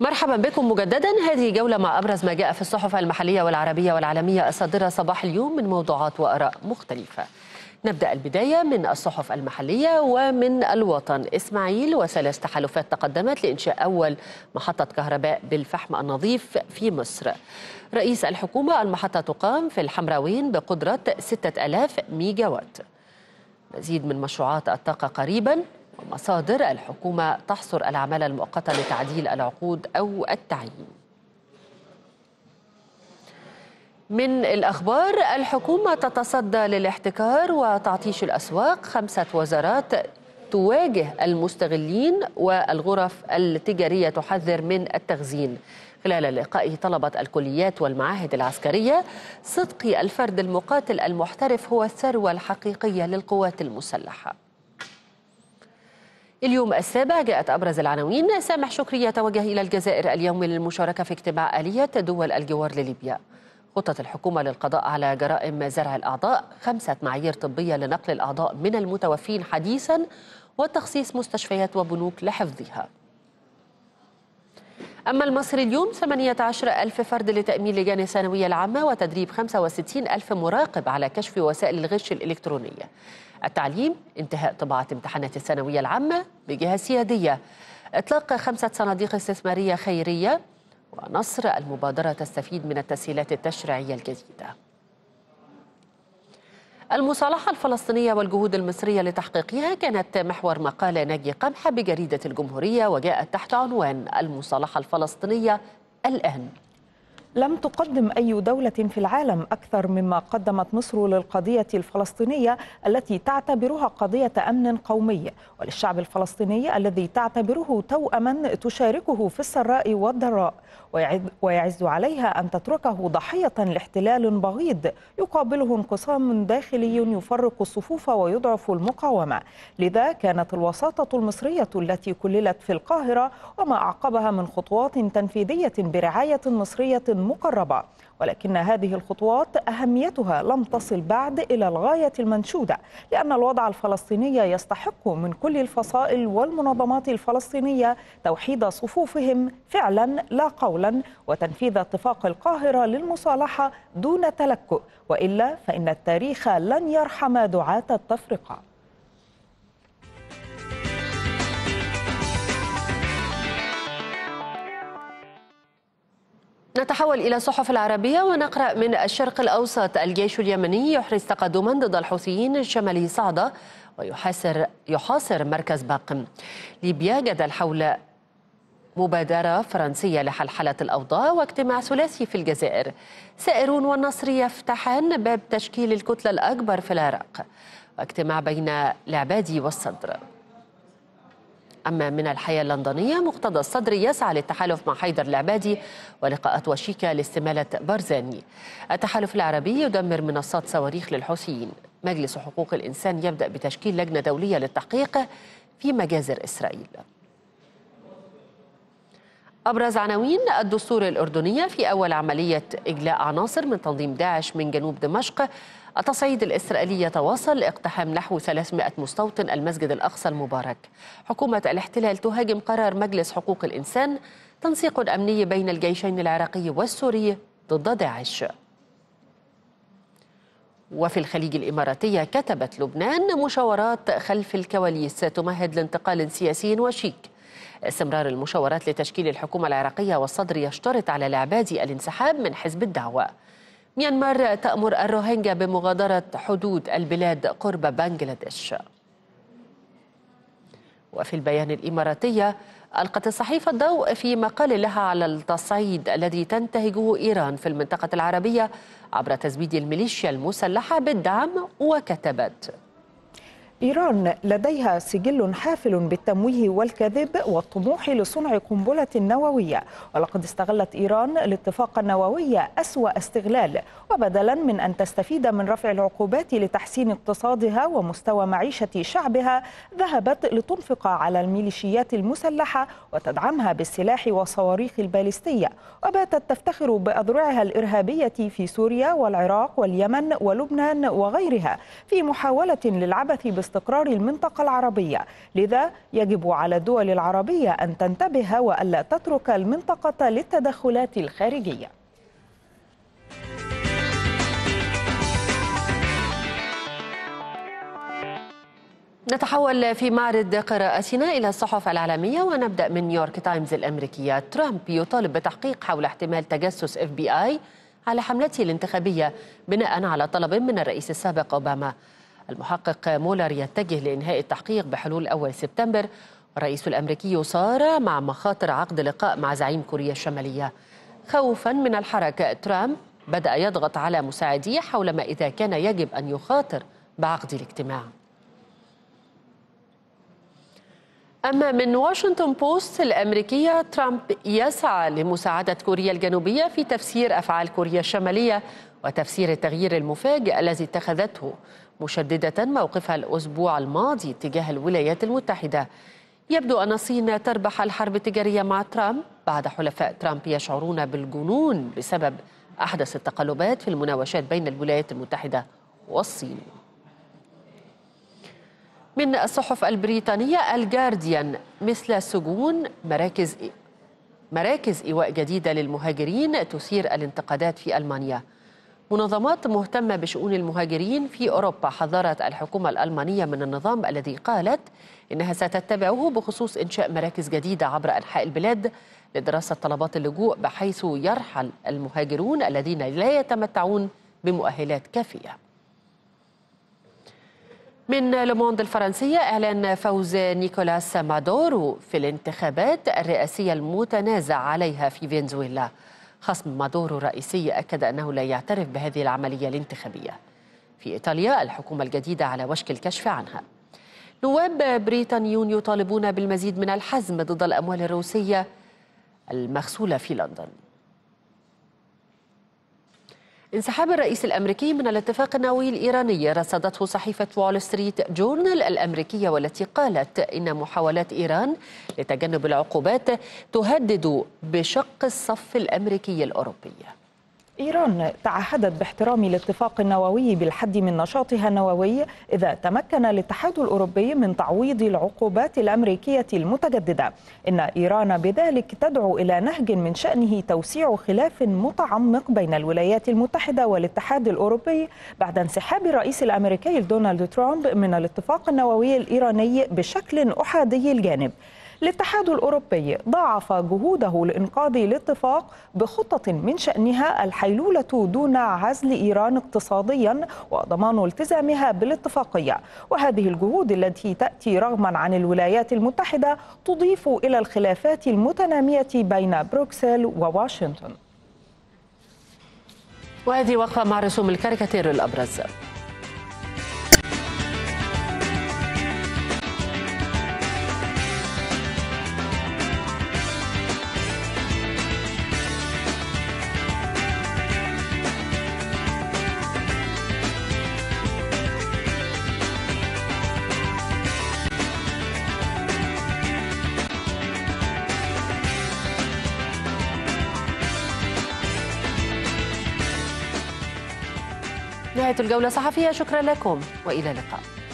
مرحبا بكم مجددا هذه جولة مع أبرز ما جاء في الصحف المحلية والعربية والعالمية الصادرة صباح اليوم من موضوعات وآراء مختلفة نبدأ البداية من الصحف المحلية ومن الوطن إسماعيل وثلاث تحالفات تقدمت لإنشاء أول محطة كهرباء بالفحم النظيف في مصر رئيس الحكومة المحطة تقام في الحمراوين بقدرة 6000 ميجاوات مزيد من مشروعات الطاقة قريبا ومصادر الحكومة تحصر الأعمال المؤقتة لتعديل العقود أو التعيين من الأخبار الحكومة تتصدى للاحتكار وتعطيش الأسواق خمسة وزارات تواجه المستغلين والغرف التجارية تحذر من التخزين خلال لقائه طلبت الكليات والمعاهد العسكرية صدق الفرد المقاتل المحترف هو الثروة الحقيقية للقوات المسلحة اليوم السابع جاءت أبرز العناوين سامح شكري يتوجه إلى الجزائر اليوم للمشاركة في اجتماع آلية دول الجوار لليبيا خطة الحكومة للقضاء على جرائم زرع الأعضاء خمسة معايير طبية لنقل الأعضاء من المتوفين حديثا وتخصيص مستشفيات وبنوك لحفظها أما المصري اليوم 18 ألف فرد لتأمين لجان الثانوية العامة وتدريب 65 ألف مراقب على كشف وسائل الغش الإلكترونية التعليم انتهاء طباعة امتحانات الثانوية العامة بجهة سيادية إطلاق خمسة صناديق استثمارية خيرية ونصر المبادرة تستفيد من التسهيلات التشريعية الجديدة المصالحة الفلسطينية والجهود المصرية لتحقيقها كانت محور مقال ناجي قمحة بجريدة الجمهورية وجاءت تحت عنوان المصالحة الفلسطينية الآن لم تقدم أي دولة في العالم أكثر مما قدمت مصر للقضية الفلسطينية التي تعتبرها قضية أمن قومي وللشعب الفلسطيني الذي تعتبره توأما تشاركه في السراء والضراء ويعز عليها أن تتركه ضحية لاحتلال بغيض يقابله انقسام داخلي يفرق الصفوف ويضعف المقاومة لذا كانت الوساطة المصرية التي كللت في القاهرة وما أعقبها من خطوات تنفيذية برعاية مصرية مقربة ولكن هذه الخطوات أهميتها لم تصل بعد إلى الغاية المنشودة لأن الوضع الفلسطيني يستحق من كل الفصائل والمنظمات الفلسطينية توحيد صفوفهم فعلا لا قولا وتنفيذ اتفاق القاهرة للمصالحة دون تلكؤ وإلا فإن التاريخ لن يرحم دعاة التفرقة نتحول إلى الصحف العربية ونقرأ من الشرق الأوسط الجيش اليمني يحرز تقدما ضد الحوثيين شمالي صعدة ويحاصر يحاصر مركز باقم ليبيا جدل حول مبادرة فرنسية لحلحلة الأوضاع واجتماع ثلاثي في الجزائر سائرون والنصر يفتحان باب تشكيل الكتلة الأكبر في العراق واجتماع بين العبادي والصدر أما من الحياة اللندنية مقتدى الصدر يسعى للتحالف مع حيدر العبادي ولقاءات وشيكة لاستمالة بارزاني التحالف العربي يدمر منصات صواريخ للحوثيين مجلس حقوق الإنسان يبدأ بتشكيل لجنة دولية للتحقيق في مجازر إسرائيل أبرز عناوين الدستور الأردنية في أول عملية إجلاء عناصر من تنظيم داعش من جنوب دمشق التصعيد الإسرائيلي يتواصل اقتحام نحو 300 مستوطن المسجد الأقصى المبارك حكومة الاحتلال تهاجم قرار مجلس حقوق الإنسان تنسيق أمني بين الجيشين العراقي والسوري ضد داعش وفي الخليج الإماراتية كتبت لبنان مشاورات خلف الكواليس تمهد لانتقال سياسي وشيك استمرار المشاورات لتشكيل الحكومة العراقية والصدر يشترط على العبادي الانسحاب من حزب الدعوة ميانمار تأمر الروهينجا بمغادرة حدود البلاد قرب بنغلاديش وفي البيان الإماراتية ألقت الصحيفة الضوء في مقال لها على التصعيد الذي تنتهجه إيران في المنطقة العربية عبر تزويد الميليشيا المسلحة بالدعم وكتبت إيران لديها سجل حافل بالتمويه والكذب والطموح لصنع قنبلة نووية ولقد استغلت إيران الاتفاق النووي أسوأ استغلال وبدلا من أن تستفيد من رفع العقوبات لتحسين اقتصادها ومستوى معيشة شعبها ذهبت لتنفق على الميليشيات المسلحة وتدعمها بالسلاح والصواريخ البالستية وباتت تفتخر بأذرعها الإرهابية في سوريا والعراق واليمن ولبنان وغيرها في محاولة للعبث واستقرار المنطقة العربية لذا يجب على الدول العربية أن تنتبه وألا تترك المنطقة للتدخلات الخارجية نتحول في معرض قراءتنا إلى الصحف العالمية ونبدأ من نيويورك تايمز الأمريكية ترامب يطالب بتحقيق حول احتمال تجسس اف بي اي على حملته الانتخابية بناء على طلب من الرئيس السابق أوباما المحقق مولر يتجه لإنهاء التحقيق بحلول أول سبتمبر الرئيس الأمريكي صار مع مخاطر عقد لقاء مع زعيم كوريا الشمالية خوفا من الحركة ترامب بدأ يضغط على مساعديه حول ما إذا كان يجب أن يخاطر بعقد الاجتماع أما من واشنطن بوست الأمريكية ترامب يسعى لمساعدة كوريا الجنوبية في تفسير أفعال كوريا الشمالية وتفسير التغيير المفاجئ الذي اتخذته مشددة موقفها الأسبوع الماضي تجاه الولايات المتحدة يبدو أن الصين تربح الحرب التجارية مع ترامب بعد حلفاء ترامب يشعرون بالجنون بسبب أحدث التقلبات في المناوشات بين الولايات المتحدة والصين من الصحف البريطانية الجارديان مثل سجون مراكز مراكز إيواء جديدة للمهاجرين تثير الانتقادات في ألمانيا منظمات مهتمة بشؤون المهاجرين في أوروبا حذرت الحكومة الألمانية من النظام الذي قالت إنها ستتبعه بخصوص إنشاء مراكز جديدة عبر أنحاء البلاد لدراسة طلبات اللجوء بحيث يرحل المهاجرون الذين لا يتمتعون بمؤهلات كافية من لوموند الفرنسية أعلن فوز نيكولاس مادورو في الانتخابات الرئاسية المتنازع عليها في فنزويلا خصم مادورو الرئيسي أكد أنه لا يعترف بهذه العملية الانتخابية في إيطاليا الحكومة الجديدة على وشك الكشف عنها نواب بريطانيون يطالبون بالمزيد من الحزم ضد الأموال الروسية المغسولة في لندن انسحاب الرئيس الامريكي من الاتفاق النووي الايراني رصدته صحيفه وول ستريت جورنال الامريكيه والتي قالت ان محاولات ايران لتجنب العقوبات تهدد بشق الصف الامريكي الاوروبي إيران تعهدت باحترام الاتفاق النووي بالحد من نشاطها النووي إذا تمكن الاتحاد الأوروبي من تعويض العقوبات الأمريكية المتجددة إن إيران بذلك تدعو إلى نهج من شأنه توسيع خلاف متعمق بين الولايات المتحدة والاتحاد الأوروبي بعد انسحاب الرئيس الأمريكي دونالد ترامب من الاتفاق النووي الإيراني بشكل أحادي الجانب الاتحاد الأوروبي ضاعف جهوده لإنقاذ الاتفاق بخطة من شأنها الحيلولة دون عزل إيران اقتصاديا وضمان التزامها بالاتفاقية وهذه الجهود التي تأتي رغما عن الولايات المتحدة تضيف إلى الخلافات المتنامية بين بروكسل وواشنطن وهذه وقفة مع رسوم الكاريكاتير الأبرز نهاية الجولة صحفية شكرا لكم وإلى اللقاء